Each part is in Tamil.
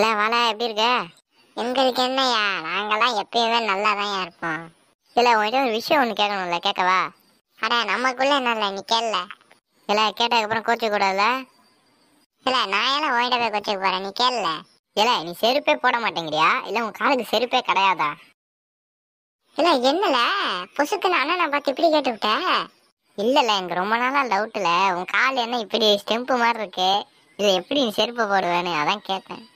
எல்லாம் வாழா எப்படி இருக்க எங்களுக்கு என்னையா நாங்கள்லாம் எப்பயுமே நல்லா தான் இருப்போம் இல்லை உங்கள்கிட்ட ஒரு விஷயம் ஒன்று கேட்கணும்ல கேட்கவா அடா நமக்குள்ளே என்ன நீ கேள்ல இல்லை கேட்டதுக்கப்புறம் கூடாதுல இல்லை நான் எல்லாம் உங்கள்கிட்ட போய் கோச்சிக்க போகிறேன் நீ கேள்ல இல்லை நீ செருப்பே போட மாட்டேங்கிறியா இல்லை உன் காலுக்கு செருப்பே கிடையாதா இல்லை என்னல பொசுக்குன்னு அண்ணனை பார்த்து இப்படி கேட்டுவிட்ட இல்லைல்ல எனக்கு ரொம்ப நாளாக டவுட்டில் உன் கால் என்ன இப்படி ஸ்டெம்பு மாதிரி இருக்கு இதில் எப்படி நீ செருப்பு போடுவேன்னு அதான் கேட்டேன்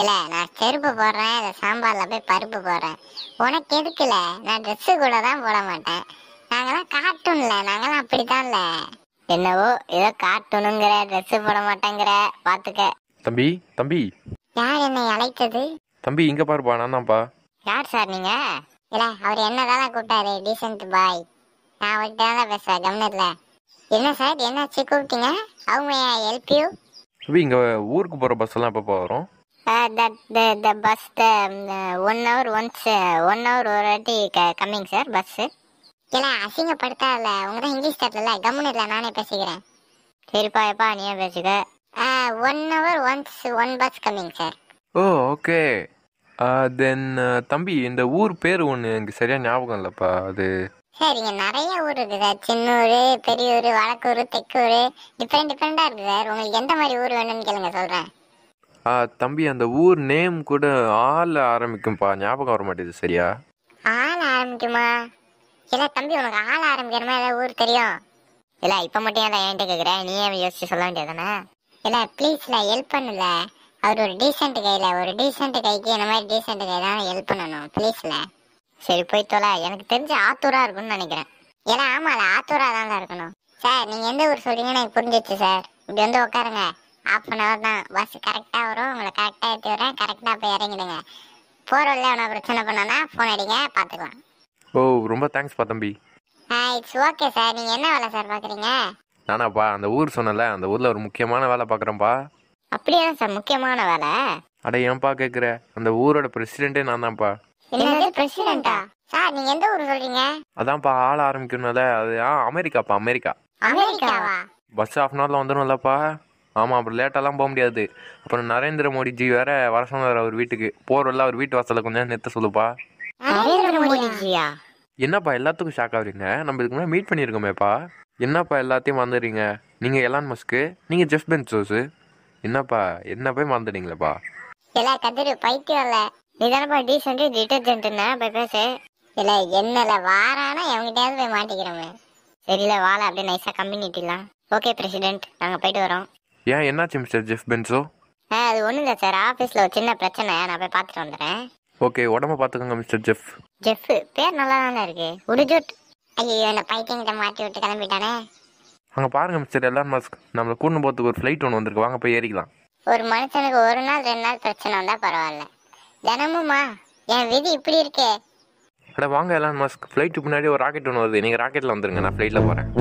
இல்ல நான் செருப்பு போடுறேன் இல்ல சாம்பார்ல போய் பருப்பு போடுறேன் உனக்கு எதுக்குல நான் ட்ரெஸ்ஸு கூட தான் போட மாட்டேன் நாங்கெல்லாம் கார்ட்டூன்ல நாங்கெல்லாம் இல்ல என்னவோ ஏதோ கார்ட்டூனுங்கிற ட்ரெஸ் போட மாட்டேங்கிற பாத்துக்க தம்பி தம்பி யார் என்னை அழைத்தது தம்பி இங்க பாருப்பா தான்ப்பா யார் சார் நீங்க இல்ல அவர் தானே கூப்பிட்டாரு டீசன்ட் பாய் நான் அவர்கிட்ட தான் பேசுறேன் கவர்னர்ல என்ன சார் என்னாச்சு கூப்பிட்டீங்க அவங்க ஹெல்ப் யூ தம்பி இங்க ஊருக்கு போற பஸ் எல்லாம் எப்பப்பா வரும் that the the bus the one hour once one ஒரு வாட்டி க கம்மிங் சார் பஸ்ஸு இங்கிலீஷ் நானே சரிப்பா one hour once one bus coming sir தம்பி இந்த ஊர் பேர் ஒன்று சரியாக ஞாபகம் இல்லைப்பா அது ஊர் இருக்குது சார் டிஃப்ரெண்ட் டிஃப்ரெண்ட்டாக இருக்குது சார் உங்களுக்கு எந்த மாதிரி ஊர் வேணும்னு கேளுங்க சொல்கிறேன் தம்பி அந்த ஊர் நேம் கூட ஆள் ஆரம்பிக்கும்பா ஞாபகம் வர மாட்டேது சரியா ஆள் ஆரம்பிக்குமா இல்ல தம்பி உனக்கு ஆள் ஆரம்பிக்கிற மாதிரி ஏதாவது ஊர் தெரியும் இல்ல இப்போ மட்டும் ஏன் என்கிட்ட நீ நீயே யோசிச்சு சொல்ல வேண்டியதானே ப்ளீஸ் ப்ளீஸ்ல ஹெல்ப் பண்ணல அவர் ஒரு டீசெண்ட் கையில் ஒரு டீசெண்ட் கைக்கு இந்த மாதிரி டீசெண்ட் கை தான் ஹெல்ப் பண்ணணும் இல்ல சரி போய் தொலை எனக்கு தெரிஞ்சு ஆத்தூரா இருக்கும்னு நினைக்கிறேன் ஏன்னா ஆமாம் ஆத்தூரா தான் இருக்கணும் சார் நீங்கள் எந்த ஊர் சொல்றீங்கன்னு எனக்கு புரிஞ்சிச்சு சார் இங்க வந்து உட்காருங்க ஹாஃப் அன் ஹவர் தான் பஸ் கரெக்டாக வரும் உங்களை கரெக்டாக ஏற்றி விட்றேன் கரெக்டாக போய் இறங்கிடுங்க போகிற வழியில் ஒன்றும் பிரச்சனை பண்ணோன்னா ஃபோன் அடிங்க பார்த்துக்கலாம் ஓ ரொம்ப தேங்க்ஸ் பா தம்பி ஆ இட்ஸ் ஓகே சார் நீங்கள் என்ன வேலை சார் பார்க்குறீங்க நானாப்பா அந்த ஊர் சொன்னல அந்த ஊரில் ஒரு முக்கியமான வேலை பார்க்குறேன்ப்பா அப்படியா சார் முக்கியமான வேலை அட ஏன்ப்பா கேட்குற அந்த ஊரோட பிரசிடென்ட்டே நான் தான்ப்பா என்னது அமெரிக்கா பஸ் ஆஃப் வந்துடும்லப்பா ஆமாம் அப்புறம் லேட்டாலாம் போக முடியாது அப்புறம் நரேந்திர மோடிஜி வேற வர சொன்னார் அவர் வீட்டுக்கு போர்வெல்லாம் அவர் வீட்டு வாசலில் கொஞ்சம் நிறுத்த சொல்லுப்பா என்னப்பா எல்லாத்துக்கும் ஷாக் ஆகுறீங்க நம்ம இதுக்கு முன்னாடி மீட் பண்ணியிருக்கோமேப்பா என்னப்பா எல்லாத்தையும் வந்துடுறீங்க நீங்கள் எலான் மஸ்க்கு நீங்கள் ஜெஃப் பென் சோஸு என்னப்பா என்ன போய் மறந்துட்டீங்களேப்பா இல்ல கதிரு பைத்தியம்ல நிதானமா டீசென்ட் டிட்டர்ஜென்ட்னா போய் பேசு இல்ல என்னல வாரானா எவங்கிட்டயாவது போய் மாட்டிக்கிறோமே சரியில்ல வாழ அப்படியே நைஸா கம்யூனிட்டிலாம் ஓகே பிரசிடென்ட் நாங்க போயிட்டு வரோம் ஏன் என்னாச்சு மிஸ்டர் ஜெஃப் பென்சோ அது ஒன்றும் சார் ஆஃபீஸில் ஒரு சின்ன பிரச்சனை நான் போய் பார்த்துட்டு வந்துடுறேன் ஓகே உடம்ப பார்த்துக்கோங்க மிஸ்டர் ஜெஃப் ஜெஃப் பேர் நல்லா தானே இருக்கு உடுஜுட் ஐயோ இந்த பைத்தியங்கிட்ட மாட்டி விட்டு கிளம்பிட்டானே அங்கே பாருங்க மிஸ்டர் எல்லாம் மாஸ்க் நம்ம கூண்டு போறதுக்கு ஒரு ஃப்ளைட் ஒன்று வந்திருக்கு வாங்க போய் ஏறிக்கலாம் ஒரு மனுஷனுக்கு ஒரு நாள் ரெண்டு நாள் பிரச்சனை வந்தால் பரவாயில்ல தினமுமா என் விதி இப்படி இருக்கே அட வாங்க எலான் மாஸ்க் ஃப்ளைட்டு முன்னாடி ஒரு ராக்கெட் ஒன்று வருது நீங்கள் ராக்கெட்டில் வந்துருங்க நான் ஃப்ளைட்டில் போகிறேன்